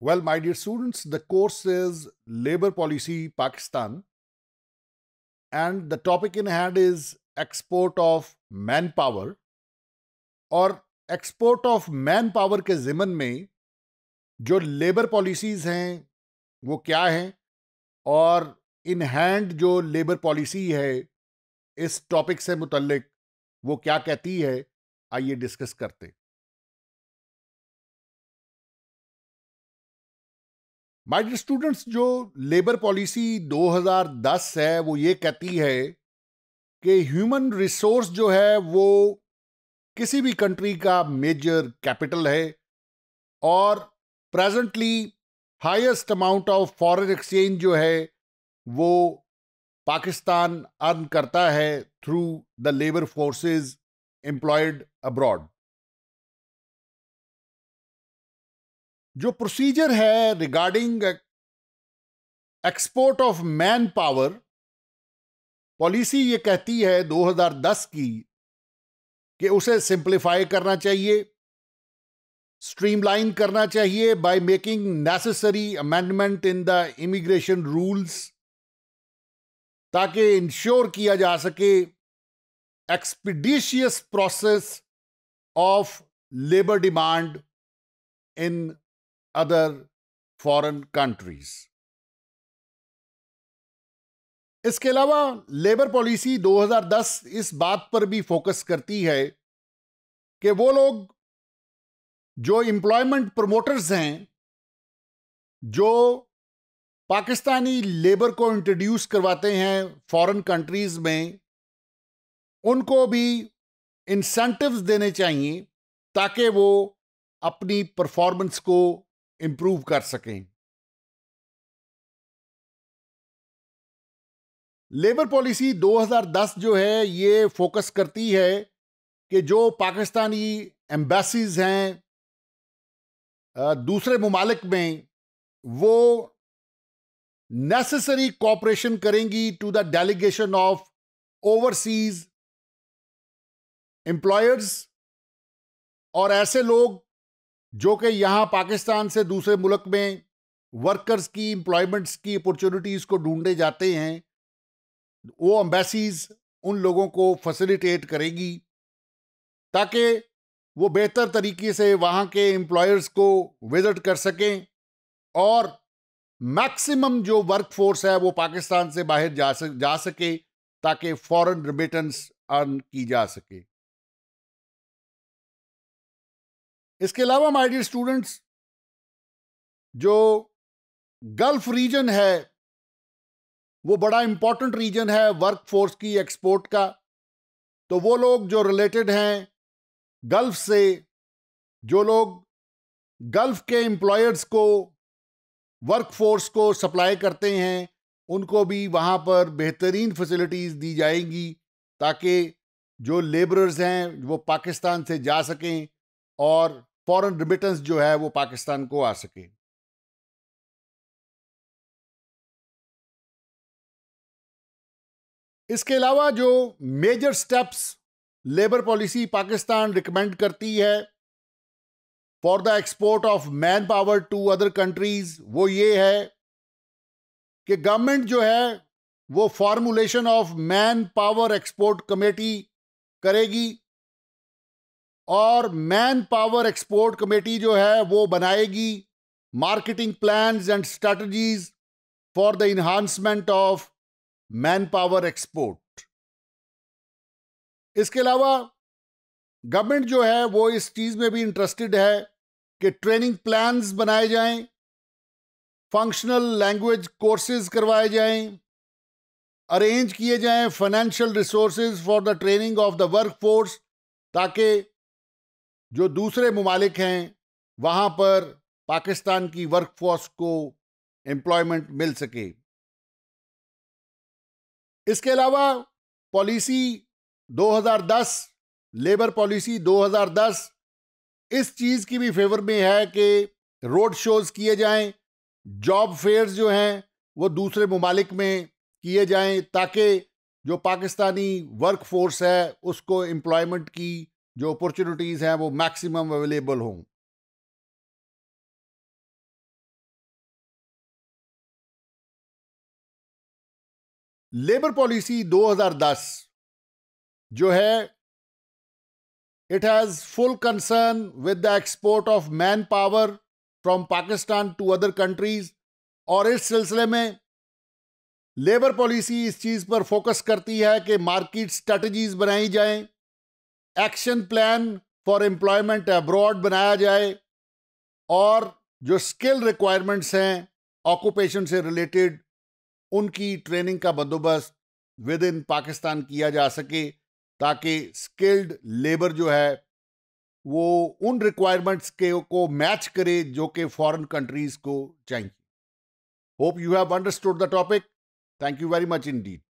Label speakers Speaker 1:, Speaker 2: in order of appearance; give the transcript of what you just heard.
Speaker 1: Well, my dear students, the course is Labor Policy Pakistan. And the topic in hand is export of manpower. और export of manpower power के ज़िमन में जो labour policies हैं वो क्या हैं और इन हैंड जो लेबर पॉलिसी है इस टॉपिक से मुतलक वो क्या कहती है आइए डिस्कस करते माइडर स्टूडेंट्स जो लेबर पॉलिसी 2010 है वो ये कहती है कि ह्यूमन रिसोर्स जो है वो किसी भी कंट्री का मेजर कैपिटल है और presently highest amount of foreign exchange जो है वो पाकिस्तान अर्न करता है through the labour forces employed abroad जो प्रोसीजर है regarding export of manpower policy ये कहती है 2010 की कि उसे सिंप्लीफाई करना चाहिए स्ट्रीमलाइन करना चाहिए by making necessary amendment in the immigration rules ताकि इंश्योर किया जा सके expeditious process of labour demand in other foreign countries. इसके अलावा लेबर पॉलिसी 2010 इस बात पर भी फोकस करती है कि वो लोग जो एम्प्लॉयमेंट प्रमोटर्स हैं जो पाकिस्तानी लेबर को इंट्रोड्यूस करवाते हैं फॉरेन कंट्रीज़ में उनको भी इंसेंटिव्स देने चाहिए ताकि वो अपनी परफॉर्मेंस को इम्प्रूव कर सकें लेबर पॉलिसी 2010 जो है ये फोकस करती है कि जो पाकिस्तानी एम्बेसीज हैं दूसरे ममालिक में वो नेसेसरी कॉपरेशन करेंगी to the delegation of overseas employers और ऐसे लोग जो कि यहाँ पाकिस्तान से दूसरे मुल्क में वर्कर्स की एम्प्लॉयमेंट्स की अपॉर्चुनिटीज़ को ढूंढे जाते हैं वो अम्बेसीज उन लोगों को फैसिलिटेट करेगी ताकि वो बेहतर तरीके से वहाँ के एम्प्लॉयर्स को विज़िट कर सकें और मैक्सिमम जो वर्क फोर्स है वो पाकिस्तान से बाहर जा सक जा सके ताकि फॉरेन रिमिटेंस अर्न की जा सके इसके अलावा माय डियर स्टूडेंट्स जो गल्फ रीजन है वो बड़ा इम्पॉर्टेंट रीजन है वर्क फोर्स की एक्सपोर्ट का तो वो लोग जो रिलेटेड हैं गल्फ से जो लोग गल्फ के एम्प्लॉयर्स को वर्क फोर्स को सप्लाई करते हैं उनको भी वहाँ पर बेहतरीन फैसिलिटीज़ दी जाएंगी ताकि जो लेबरर्स हैं वो पाकिस्तान से जा सकें और फॉरेन रिमिटेंस जो है वो पाकिस्तान को आ सके इसके अलावा जो major steps labour policy Pakistan recommend करती है for the export of manpower to other countries वो ये है कि गवर्नमेंट जो है वो formulation of manpower export committee करेगी और मैन पावर एक्सपोर्ट कमेटी जो है वो बनाएगी marketing plans and strategies for the enhancement of manpower export इसके अलावा गवर्नमेंट जो है वो इस चीज़ में भी इंटरेस्टेड है कि ट्रेनिंग प्लान्स बनाए जाएं फंक्शनल लैंग्वेज कोर्सेज करवाए जाएं अरेंज किए जाएं financial resources for the training of the workforce ताकि जो दूसरे ममालिक हैं वहाँ पर पाकिस्तान की वर्कफोर्स को एम्प्लॉयमेंट मिल सके इसके अलावा पॉलिसी 2010 लेबर पॉलिसी 2010 इस चीज़ की भी फेवर में है कि रोड शोज़ किए जाएं जॉब फेयर्स जो हैं वो दूसरे ममालिक में किए जाएं ताकि जो पाकिस्तानी वर्क फोर्स है उसको एम्प्लॉयमेंट की जो अपॉर्चुनिटीज़ हैं वो मैक्सिमम अवेलेबल हों लेबर पॉलिसी 2010 जो है it has full concern with the export of manpower from Pakistan to other countries और इस सिलसिले में लेबर पॉलिसी इस चीज़ पर फोकस करती है कि मार्केट स्ट्रेटजीज बनाई जाएं action plan for employment abroad बनाया जाए और जो स्किल रिक्वायरमेंट्स हैं ऑक्यूपेशन से रिलेटेड उनकी ट्रेनिंग का बंदोबस्त विद इन पाकिस्तान किया जा सके ताकि स्किल्ड लेबर जो है वो उन रिक्वायरमेंट्स के को मैच करे जो कि फॉरेन कंट्रीज को चाहिए hope you have understood the topic thank you very much in deed